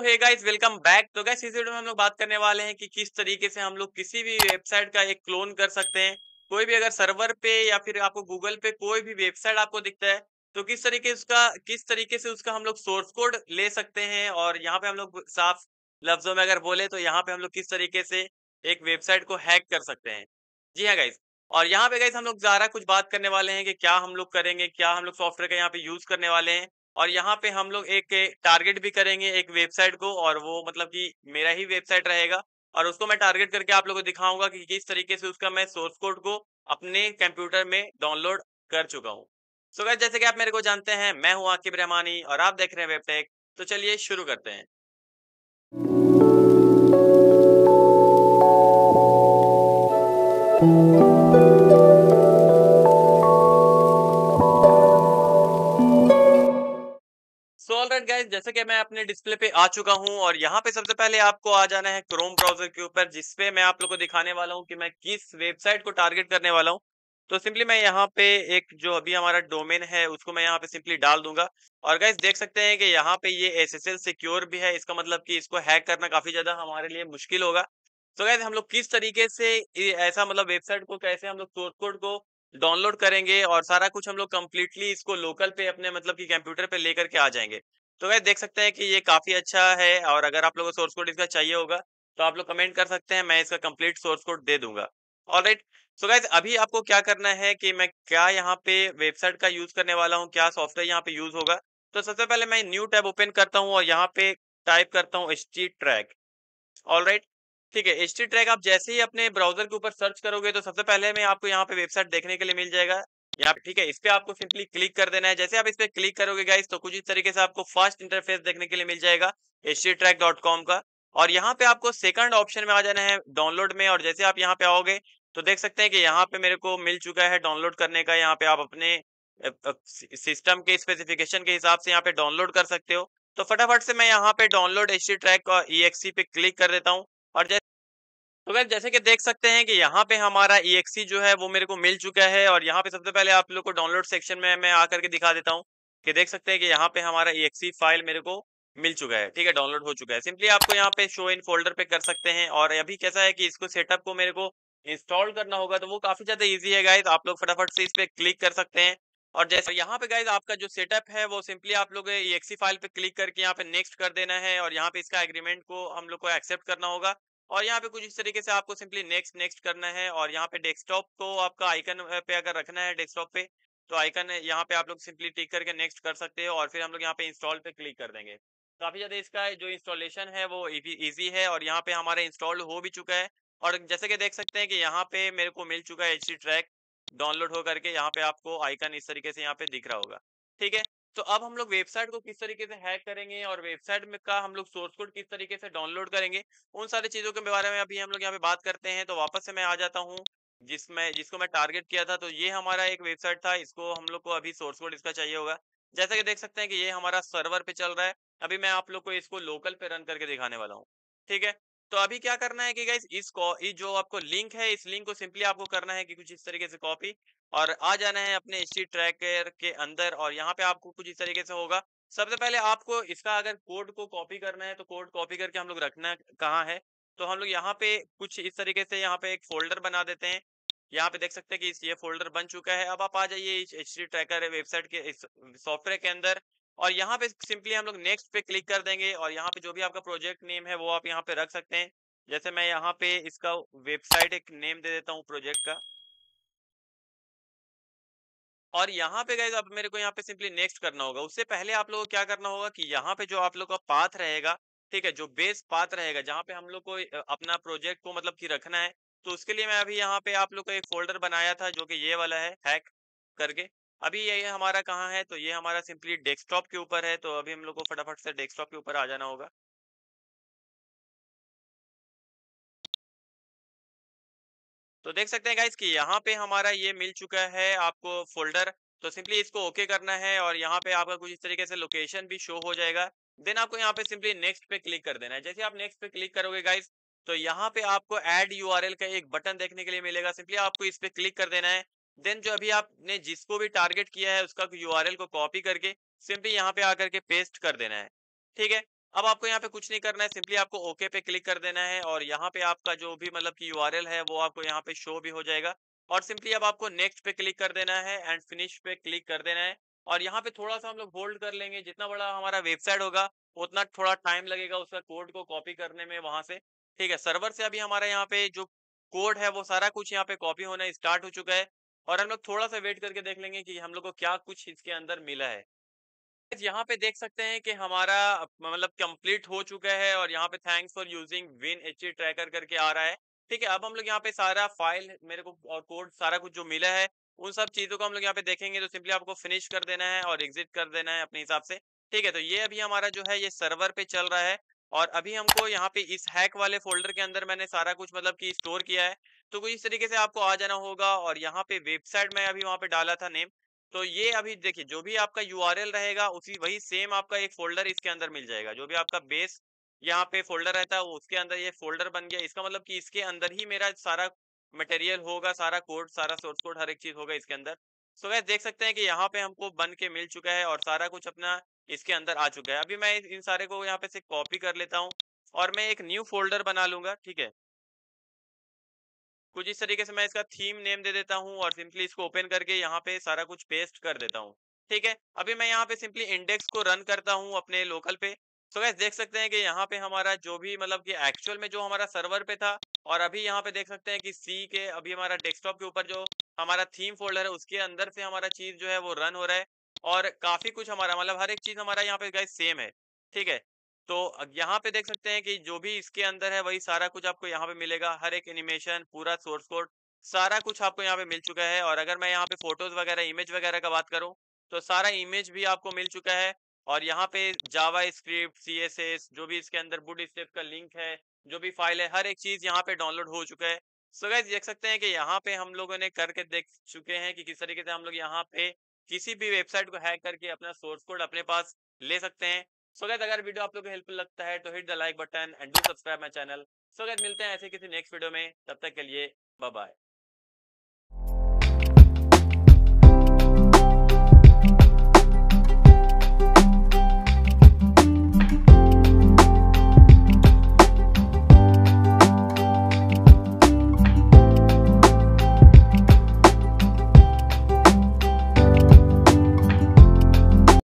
तो hey guys welcome back तो guys इस वीडियो में हम लोग बात करने वाले हैं कि किस तरीके से हम लोग किसी भी वेबसाइट का एक क्लोन कर सकते हैं कोई भी अगर सर्वर पे या फिर आपको गूगल पे कोई भी वेबसाइट आपको दिखता है तो किस तरीके उसका किस तरीके से उसका हम लोग सोर्स कोड ले सकते हैं और यहाँ पे हम लोग साफ लफ्जों में अगर बोले तो यहाँ पे हम लोग किस तरीके से एक वेबसाइट को हैक कर सकते हैं जी हाँ गाइज और यहाँ पे गाइज हम लोग ज़्यादा कुछ बात करने वाले हैं कि क्या हम लोग करेंगे क्या हम लोग सॉफ्टवेयर का यहाँ पे यूज करने वाले हैं और यहाँ पे हम लोग एक टारगेट भी करेंगे एक वेबसाइट को और वो मतलब कि मेरा ही वेबसाइट रहेगा और उसको मैं टारगेट करके आप लोगों को दिखाऊंगा कि किस तरीके से उसका मैं सोर्स कोड को अपने कंप्यूटर में डाउनलोड कर चुका हूँ सो so जैसे कि आप मेरे को जानते हैं मैं हूँ आकिब रहमानी और आप देख रहे हैं वेबटेक तो चलिए शुरू करते हैं सो ऑल राइट गाइज जैसे कि मैं अपने डिस्प्ले पे आ चुका हूँ और यहाँ पे सबसे पहले आपको आ जाना है क्रोम ब्राउजर के ऊपर जिसपे मैं आप लोग को दिखाने वाला हूँ कि मैं किस वेबसाइट को टारगेट करने वाला हूँ तो सिंपली मैं यहाँ पे एक जो अभी हमारा डोमेन है उसको मैं यहाँ पे सिंपली डाल दूंगा और गाइज देख सकते हैं कि यहाँ पे ये एस एस एल सिक्योर भी है इसका मतलब कि इसको हैक करना काफी ज्यादा हमारे लिए मुश्किल होगा तो गाइज हम लोग किस तरीके से ऐसा मतलब वेबसाइट को कैसे हम लोग सोर्स कोड को डाउनलोड करेंगे और सारा कुछ हम लोग कम्प्लीटली इसको लोकल पे अपने मतलब कि कंप्यूटर पे लेकर के आ जाएंगे तो वह देख सकते हैं कि ये काफ़ी अच्छा है और अगर आप लोगों को सोर्स कोड इसका चाहिए होगा तो आप लोग कमेंट कर सकते हैं मैं इसका कंप्लीट सोर्स कोड दे दूंगा और राइट सो गाइज अभी आपको क्या करना है कि मैं क्या यहाँ पे वेबसाइट का यूज़ करने वाला हूँ क्या सॉफ्टवेयर यहाँ पे यूज़ होगा तो सबसे पहले मैं न्यू टैब ओपन करता हूँ और यहाँ पे टाइप करता हूँ स्ट्रीट ट्रैक ऑल राइट ठीक है एच ट्रैक आप जैसे ही अपने ब्राउजर के ऊपर सर्च करोगे तो सबसे पहले मैं आपको यहाँ पे वेबसाइट देखने के लिए मिल जाएगा यहाँ पे ठीक है इस पे आपको सिंपली क्लिक कर देना है जैसे आप इस पे क्लिक करोगे गाइस तो कुछ इस तरीके से आपको फर्स्ट इंटरफेस देखने के लिए मिल जाएगा एच का और यहाँ पे आपको सेकंड ऑप्शन में आ जाना है डाउनलोड में और जैसे आप यहाँ पे आओगे तो देख सकते हैं कि यहाँ पे मेरे को मिल चुका है डाउनलोड करने का यहाँ पे आप अपने सिस्टम के स्पेसिफिकेशन के हिसाब से यहाँ पे डाउनलोड कर सकते हो तो फटाफट से मैं यहाँ पे डाउनलोड एच ट्रैक और ई पे क्लिक कर देता हूँ और जैसे तो गैस जैसे कि देख सकते हैं कि यहाँ पे हमारा ई e जो है वो मेरे को मिल चुका है और यहाँ पे सबसे पहले आप लोग को डाउनलोड सेक्शन में मैं आकर के दिखा देता हूँ कि देख सकते हैं कि यहाँ पे हमारा ई e फाइल मेरे को मिल चुका है ठीक है डाउनलोड हो चुका है सिंपली आपको यहाँ पे शो इन फोल्डर पे कर सकते हैं और अभी कैसा है कि इसको सेटअप को मेरे को इंस्टॉल करना होगा तो वो काफी ज्यादा ईजी है गाइज आप लोग फटाफट से इस पर क्लिक कर सकते हैं और जैसे यहाँ पे गाइज आपका जो सेटअप है वो सिंपली आप लोग एक्सी फाइल पे क्लिक करके यहाँ पे नेक्स्ट कर देना है और यहाँ पे इसका एग्रीमेंट को हम लोग को एक्सेप्ट करना होगा और यहाँ पे कुछ इस तरीके से आपको सिंपली नेक्स्ट नेक्स्ट करना है और यहाँ पे डेस्कटॉप को आपका आइकन पे अगर रखना है डेस्कटॉप पे तो आइकन यहाँ पे आप लोग सिंपली टिक करके नेक्स्ट कर सकते हो और फिर हम लोग यहाँ पे इंस्टॉल पे क्लिक कर देंगे काफ़ी ज़्यादा इसका जो इंस्टॉलेशन है वो ईजी है और यहाँ पे हमारा इंस्टॉल हो भी चुका है और जैसे कि देख सकते हैं कि यहाँ पे मेरे को मिल चुका है एच ट्रैक डाउनलोड होकर के यहाँ पे आपको आइकन इस तरीके से यहाँ पे दिख रहा होगा ठीक है तो अब हम लोग वेबसाइट को किस तरीके से हैक करेंगे और वेबसाइट में का हम लोग सोर्स कोड किस तरीके से डाउनलोड करेंगे उन सारी चीजों के बारे में अभी हम लोग यहाँ पे बात करते हैं तो वापस से मैं आ जाता हूँ जिसमें जिसको मैं टारगेट किया था तो ये हमारा एक वेबसाइट था इसको हम लोग को अभी सोर्स कोड इसका चाहिए होगा जैसा कि देख सकते हैं कि ये हमारा सर्वर पे चल रहा है अभी मैं आप लोग को इसको लोकल पे रन करके दिखाने वाला हूँ ठीक है तो अभी क्या करना है कि गाइस इस जो आपको लिंक है इस लिंक को सिंपली आपको करना है कि कुछ इस तरीके से कॉपी और आ जाना है अपने एच ट्रैकर के अंदर और यहाँ पे आपको कुछ इस तरीके से होगा सबसे पहले आपको इसका अगर कोड को कॉपी करना है तो कोड कॉपी करके हम लोग रखना कहाँ है तो हम लोग यहाँ पे कुछ इस तरीके से यहाँ पे एक फोल्डर बना देते हैं यहाँ पे देख सकते हैं कि ये फोल्डर बन चुका है अब आप आ जाइए एच ट्रैकर वेबसाइट के सॉफ्टवेयर के अंदर और यहाँ पे सिंपली हम लोग नेक्स्ट पे क्लिक कर देंगे और यहाँ पे जो भी आपका प्रोजेक्ट नेम है वो आप यहाँ पे रख सकते हैं जैसे मैं यहाँ पे इसका वेबसाइट एक नेम दे देता हूँ प्रोजेक्ट का और यहाँ पे गए अब मेरे को यहाँ पे सिंपली नेक्स्ट करना होगा उससे पहले आप लोगों को क्या करना होगा कि यहाँ पे जो आप लोग का पाथ रहेगा ठीक है जो बेस पाथ रहेगा जहाँ पे हम लोग को अपना प्रोजेक्ट को मतलब कि रखना है तो उसके लिए मैं अभी यहाँ पे आप लोग का एक फोल्डर बनाया था जो कि ये वाला है हैक करके अभी ये हमारा कहाँ है तो ये हमारा सिंपली डेस्कटॉप के ऊपर है तो अभी हम लोग को फटाफट से डेस्कटॉप के ऊपर आ जाना होगा तो देख सकते हैं गाइज कि यहाँ पे हमारा ये मिल चुका है आपको फोल्डर तो सिंपली इसको ओके करना है और यहाँ पे आपका कुछ इस तरीके से लोकेशन भी शो हो जाएगा देन आपको यहाँ पे सिंपली नेक्स्ट पे क्लिक कर देना है जैसे आप नेक्स्ट पे क्लिक करोगे गाइस तो यहाँ पे आपको एड यू का एक बटन देखने के लिए मिलेगा सिंपली आपको इस पे क्लिक कर देना है देन जो अभी आपने जिसको भी टारगेट किया है उसका यू को कॉपी करके सिंपली यहाँ पे आकर के पेस्ट कर देना है ठीक है अब आपको यहाँ पे कुछ नहीं करना है सिंपली आपको ओके पे क्लिक कर देना है और यहाँ पे आपका जो भी मतलब कि यू है वो आपको यहाँ पे शो भी हो जाएगा और सिंपली अब आपको नेक्स्ट पे क्लिक कर देना है एंड फिनिश पे क्लिक कर देना है और यहाँ पे थोड़ा सा हम लोग होल्ड कर लेंगे जितना बड़ा हमारा वेबसाइट होगा उतना थोड़ा टाइम लगेगा उसका कोड को कॉपी करने में वहां से ठीक है सर्वर से अभी हमारा यहाँ पे जो कोड है वो सारा कुछ यहाँ पे कॉपी होना स्टार्ट हो चुका है और हम लोग थोड़ा सा वेट करके देख लेंगे कि हम लोग को क्या कुछ इसके अंदर मिला है यहाँ पे देख सकते हैं कि हमारा मतलब कंप्लीट हो चुका है और यहाँ पे thanks for using Win H tracker करके आ रहा है ठीक है अब हम लोग यहाँ पे सारा फाइल मेरे को और कोड सारा कुछ जो मिला है उन सब चीजों को हम लोग यहाँ पे देखेंगे तो सिंपली आपको फिनिश कर देना है और एग्जिट कर देना है अपने हिसाब से ठीक है तो ये अभी हमारा जो है ये सर्वर पे चल रहा है और अभी हमको यहाँ पे इस हैक वाले फोल्डर के अंदर मैंने सारा कुछ मतलब कि स्टोर किया है तो कुछ इस तरीके से आपको आ जाना होगा और यहाँ पे वेबसाइट में अभी वहाँ पे डाला था नेम तो ये अभी देखिए जो भी आपका यू रहेगा उसी वही सेम आपका एक फोल्डर इसके अंदर मिल जाएगा जो भी आपका बेस यहाँ पे फोल्डर रहता है उसके अंदर ये फोल्डर बन गया इसका मतलब कि इसके अंदर ही मेरा सारा मटेरियल होगा सारा कोड सारा सोर्स कोड हर एक चीज होगा इसके अंदर सो so वैसे देख सकते हैं कि यहाँ पे हमको बन के मिल चुका है और सारा कुछ अपना इसके अंदर आ चुका है अभी मैं इन सारे को यहाँ पे से कॉपी कर लेता हूँ और मैं एक न्यू फोल्डर बना लूंगा ठीक है कुछ इस तरीके से मैं इसका थीम नेम दे देता हूँ और सिंपली इसको ओपन करके यहाँ पे सारा कुछ पेस्ट कर देता हूँ ठीक है अभी मैं यहाँ पे सिंपली इंडेक्स को रन करता हूँ अपने लोकल पे तो so गैस देख सकते हैं कि यहाँ पे हमारा जो भी मतलब कि एक्चुअल में जो हमारा सर्वर पे था और अभी यहाँ पे देख सकते हैं कि सी के अभी हमारा डेस्कटॉप के ऊपर जो हमारा थीम फोल्डर है उसके अंदर से हमारा चीज जो है वो रन हो रहा है और काफी कुछ हमारा मतलब हर एक चीज हमारा यहाँ पे गाइस सेम है ठीक है तो यहाँ पे देख सकते हैं कि जो भी इसके अंदर है वही सारा कुछ आपको यहाँ पे मिलेगा हर एक एनिमेशन पूरा सोर्स कोड सारा कुछ आपको यहाँ पे मिल चुका है और अगर मैं यहाँ पे फोटोज वगैरह इमेज वगैरह का बात करूँ तो सारा इमेज भी आपको मिल चुका है और यहाँ पे जावा स्क्रिप्ट सी जो भी इसके अंदर बुड स्टेप का लिंक है जो भी फाइल है हर एक चीज यहाँ पे डाउनलोड हो चुका है सो so गैस देख सकते हैं कि यहाँ पे हम लोगों ने करके देख चुके हैं कि किस तरीके से हम लोग यहाँ पे किसी भी वेबसाइट को हैक करके अपना सोर्स कोड अपने पास ले सकते हैं सो गैस अगर वीडियो आप लोग को हेल्पफुल लगता है तो hit the like button and do subscribe my channel so guys मिलते हैं ऐसे किसी नेक्स्ट वीडियो में तब तक के लिए बाय